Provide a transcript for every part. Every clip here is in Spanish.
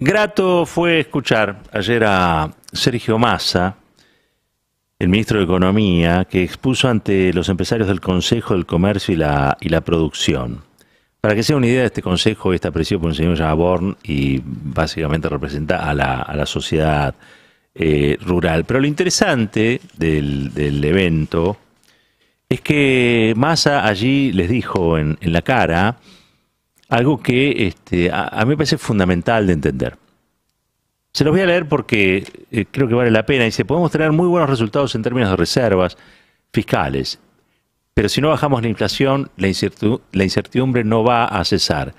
Grato fue escuchar ayer a Sergio Massa, el ministro de Economía, que expuso ante los empresarios del Consejo del Comercio y la, Producción. Para que sea una idea, este consejo está presidido por un señor llamado Born y básicamente representa a la, sociedad eh, rural. Pero lo interesante del, del, evento es que Massa allí les dijo en, en la cara algo que este, a, mí me parece fundamental de entender. Se los voy a leer porque eh, creo que vale la pena. Dice, podemos tener muy buenos resultados en términos de reservas fiscales, pero si no bajamos la inflación, la incertidumbre no va a cesar.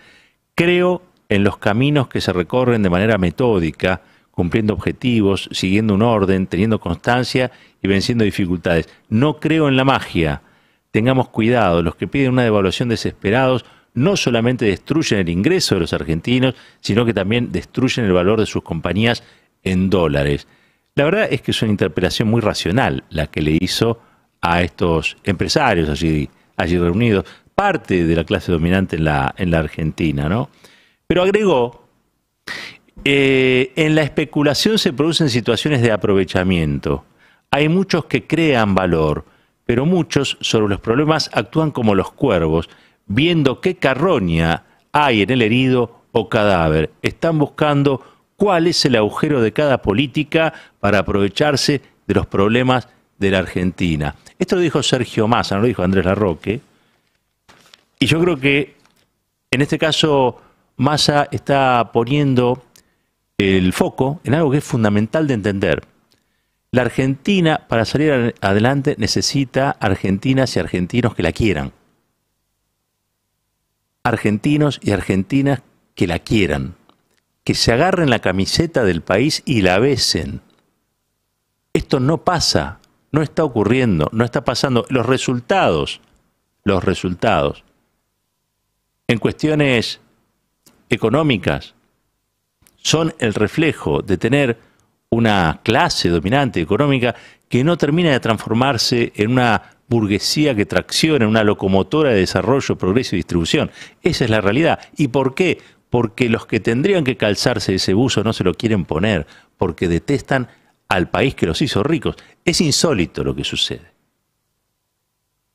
Creo en los caminos que se recorren de manera metódica, cumpliendo objetivos, siguiendo un orden, teniendo constancia y venciendo dificultades. No creo en la magia. Tengamos cuidado, los que piden una devaluación desesperados no solamente destruyen el ingreso de los argentinos, sino que también destruyen el valor de sus compañías en dólares. La verdad es que es una interpelación muy racional la que le hizo a estos empresarios allí, allí reunidos, parte de la clase dominante en la, Argentina, ¿no? Pero agregó, eh, en la especulación se producen situaciones de aprovechamiento. Hay muchos que crean valor, pero muchos sobre los problemas actúan como los cuervos, viendo qué carroña hay en el herido o cadáver. Están buscando cuál es el agujero de cada política para aprovecharse de los problemas de la Argentina. Esto lo dijo Sergio Massa, no lo dijo Andrés Larroque. Y yo creo que en este caso Massa está poniendo el foco en algo que es fundamental de entender. La Argentina, para salir adelante, necesita argentinas y argentinos que la quieran argentinos y argentinas que la quieran, que se agarren la camiseta del país y la besen. Esto no pasa, no está ocurriendo, no está pasando. Los resultados, los resultados, en cuestiones económicas, son el reflejo de tener una clase dominante económica que no termina de transformarse en una burguesía que tracciona, una locomotora de desarrollo, progreso y distribución. Esa es la realidad. ¿Y por qué? Porque los que tendrían que calzarse ese buzo no se lo quieren poner, porque detestan al país que los hizo ricos. Es insólito lo que sucede.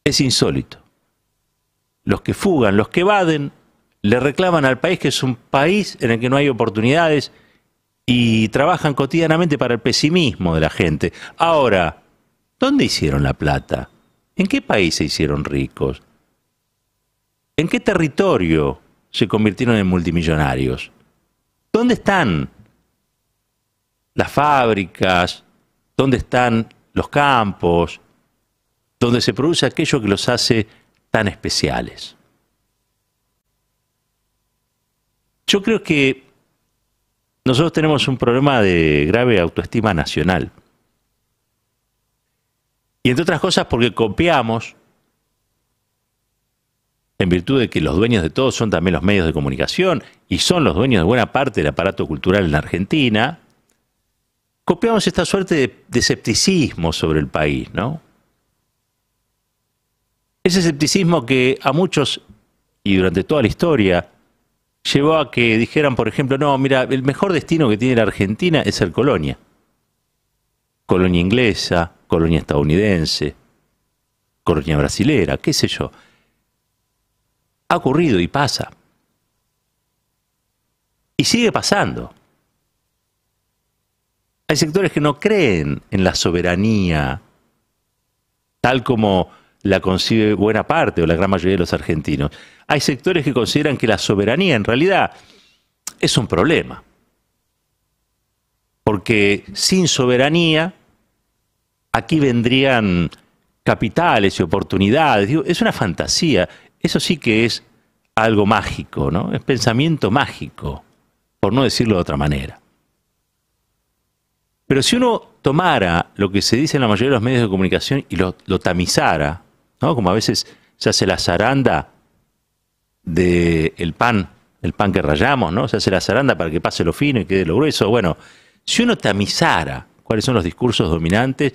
Es insólito. Los que fugan, los que evaden, le reclaman al país que es un país en el que no hay oportunidades y trabajan cotidianamente para el pesimismo de la gente. Ahora, ¿dónde hicieron la plata? ¿En qué país se hicieron ricos? ¿En qué territorio se convirtieron en multimillonarios? ¿Dónde están las fábricas? ¿Dónde están los campos? ¿Dónde se produce aquello que los hace tan especiales. Yo creo que nosotros tenemos un problema de grave autoestima nacional. Y entre otras cosas porque copiamos, en virtud de que los dueños de todos son también los medios de comunicación y son los dueños de buena parte del aparato cultural en la Argentina, copiamos esta suerte de, escepticismo sobre el país, ¿no? Ese escepticismo que a muchos, y durante toda la historia, llevó a que dijeran, por ejemplo, no, mira, el mejor destino que tiene la Argentina es ser colonia. Colonia inglesa, colonia estadounidense, colonia brasilera, qué sé yo. Ha ocurrido y pasa. Y sigue pasando. Hay sectores que no creen en la soberanía, tal como la concibe buena parte o la gran mayoría de los argentinos. Hay sectores que consideran que la soberanía en realidad es un problema, porque sin soberanía aquí vendrían capitales y oportunidades. es una fantasía. Eso sí que es algo mágico, ¿no? Es pensamiento mágico, por no decirlo de otra manera. Pero si uno tomara lo que se dice en la mayoría de los medios de comunicación y lo, tamizara, ¿no? Como a veces se hace la zaranda del pan, el pan que rayamos, ¿no? Se hace la zaranda para que pase lo fino y quede lo grueso. Bueno, si uno tamizara cuáles son los discursos dominantes,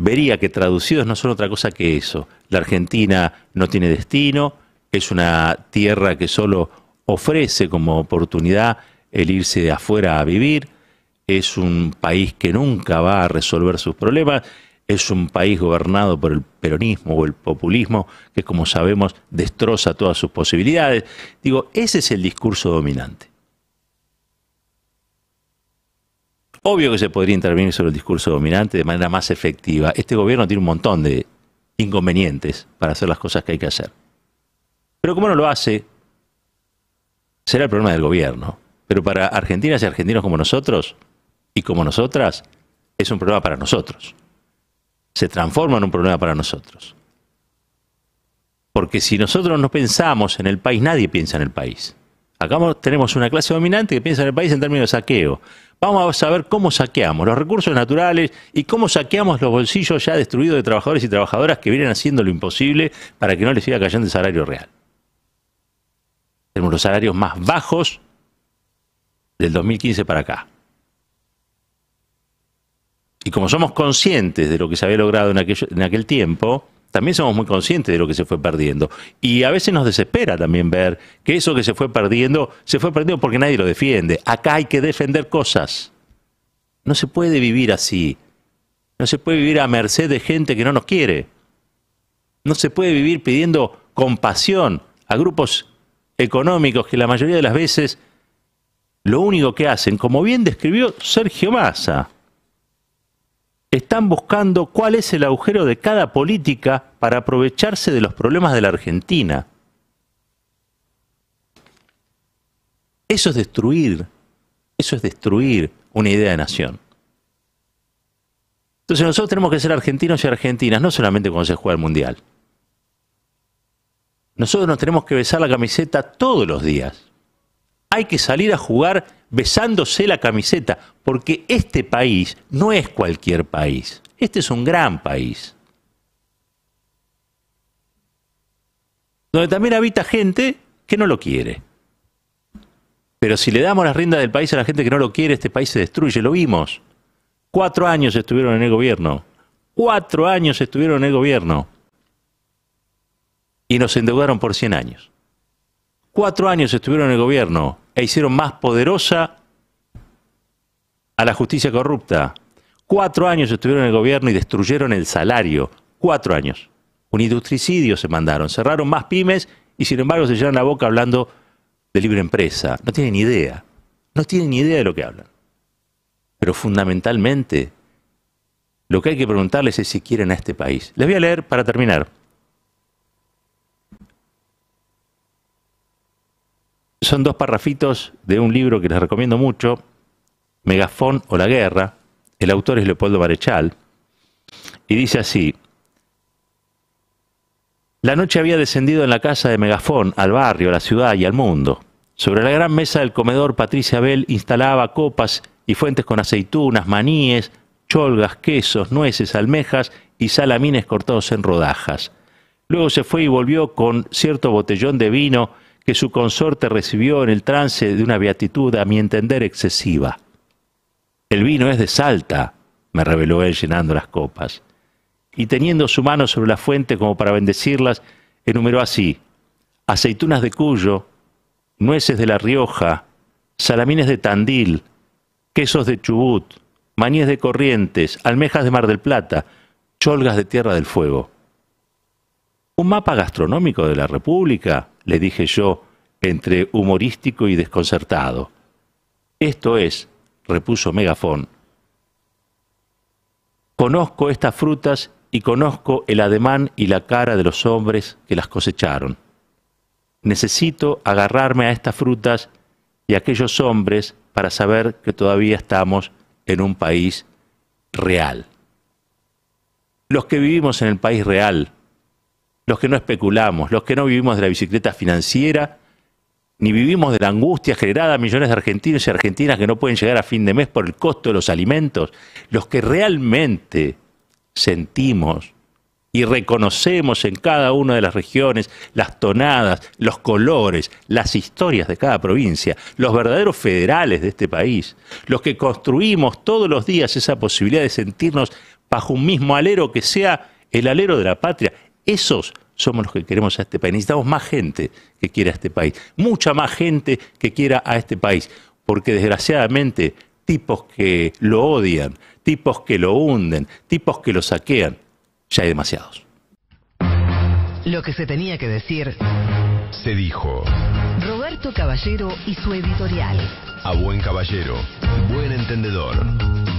vería que traducidos no son otra cosa que eso. La Argentina no tiene destino, es una tierra que solo ofrece como oportunidad el irse de afuera a vivir, es un país que nunca va a resolver sus problemas, es un país gobernado por el peronismo o el populismo, que como sabemos destroza todas sus posibilidades. Digo, ese es el discurso dominante. Obvio que se podría intervenir sobre el discurso dominante de manera más efectiva. Este gobierno tiene un montón de inconvenientes para hacer las cosas que hay que hacer. Pero como no lo hace, será el problema del gobierno. Pero para argentinas y argentinos como nosotros y como nosotras, es un problema para nosotros. Se transforma en un problema para nosotros. Porque si nosotros no pensamos en el país, nadie piensa en el país. Acá tenemos una clase dominante que piensa en el país en términos de saqueo. Vamos a ver cómo saqueamos los recursos naturales y cómo saqueamos los bolsillos ya destruidos de trabajadores y trabajadoras que vienen haciendo lo imposible para que no les siga cayendo el salario real. Tenemos los salarios más bajos del 2015 para acá. Y como somos conscientes de lo que se había logrado en aquel, en aquel tiempo, también somos muy conscientes de lo que se fue perdiendo. Y a veces nos desespera también ver que eso que se fue perdiendo, se fue perdiendo porque nadie lo defiende. Acá hay que defender cosas. No se puede vivir así. No se puede vivir a merced de gente que no nos quiere. No se puede vivir pidiendo compasión a grupos económicos que la mayoría de las veces lo único que hacen, como bien describió Sergio Massa, están buscando cuál es el agujero de cada política para aprovecharse de los problemas de la Argentina. Eso es destruir, eso es destruir una idea de nación. Entonces nosotros tenemos que ser argentinos y argentinas, no solamente cuando se juega el Mundial. Nosotros nos tenemos que besar la camiseta todos los días. Hay que salir a jugar besándose la camiseta, porque este país no es cualquier país, este es un gran país. Donde también habita gente que no lo quiere. Pero si le damos las riendas del país a la gente que no lo quiere, este país se destruye, lo vimos. Cuatro años estuvieron en el gobierno. Cuatro años estuvieron en el gobierno. Y nos endeudaron por 100 años. Cuatro años estuvieron en el gobierno e hicieron más poderosa a la justicia corrupta. Cuatro años estuvieron en el gobierno y destruyeron el salario. Cuatro años. Un industricidio se mandaron. Cerraron más pymes y sin embargo se llenan la boca hablando de libre empresa. No tienen ni idea. No tienen ni idea de lo que hablan. Pero fundamentalmente, lo que hay que preguntarles es si quieren a este país. Les voy a leer para terminar son dos parrafitos de un libro que les recomiendo mucho, Megafón o la Guerra. El autor es Leopoldo Marechal. Y dice así, la noche había descendido en la casa de Megafón, al barrio, a la ciudad y al mundo. Sobre la gran mesa del comedor, Patricia Abel instalaba copas y fuentes con aceitunas, maníes, cholgas, quesos, nueces, almejas y salamines cortados en rodajas. Luego se fue y volvió con cierto botellón de vino que su consorte recibió en el trance de una beatitud, a mi entender, excesiva. El vino es de Salta, me reveló él llenando las copas, y teniendo su mano sobre la fuente como para bendecirlas, enumeró así, aceitunas de Cuyo, nueces de La Rioja, salamines de Tandil, quesos de Chubut, maníes de Corrientes, almejas de Mar del Plata, cholgas de Tierra del Fuego. Un mapa gastronómico de la República, le dije yo, entre humorístico y desconcertado. Esto es, repuso Megafón, conozco estas frutas y conozco el ademán y la cara de los hombres que las cosecharon. Necesito agarrarme a estas frutas y a aquellos hombres para saber que todavía estamos en un país real. Los que vivimos en el país real los que no especulamos, los que no vivimos de la bicicleta financiera, ni vivimos de la angustia generada a millones de argentinos y argentinas que no pueden llegar a fin de mes por el costo de los alimentos, los que realmente sentimos y reconocemos en cada una de las regiones las tonadas, los colores, las historias de cada provincia, los verdaderos federales de este país, los que construimos todos los días esa posibilidad de sentirnos bajo un mismo alero que sea el alero de la patria, esos somos los que queremos a este país. Necesitamos más gente que quiera a este país, mucha más gente que quiera a este país, porque desgraciadamente tipos que lo odian, tipos que lo hunden, tipos que lo saquean, ya hay demasiados. Lo que se tenía que decir se dijo. Roberto Caballero y su editorial. A buen caballero, buen entendedor.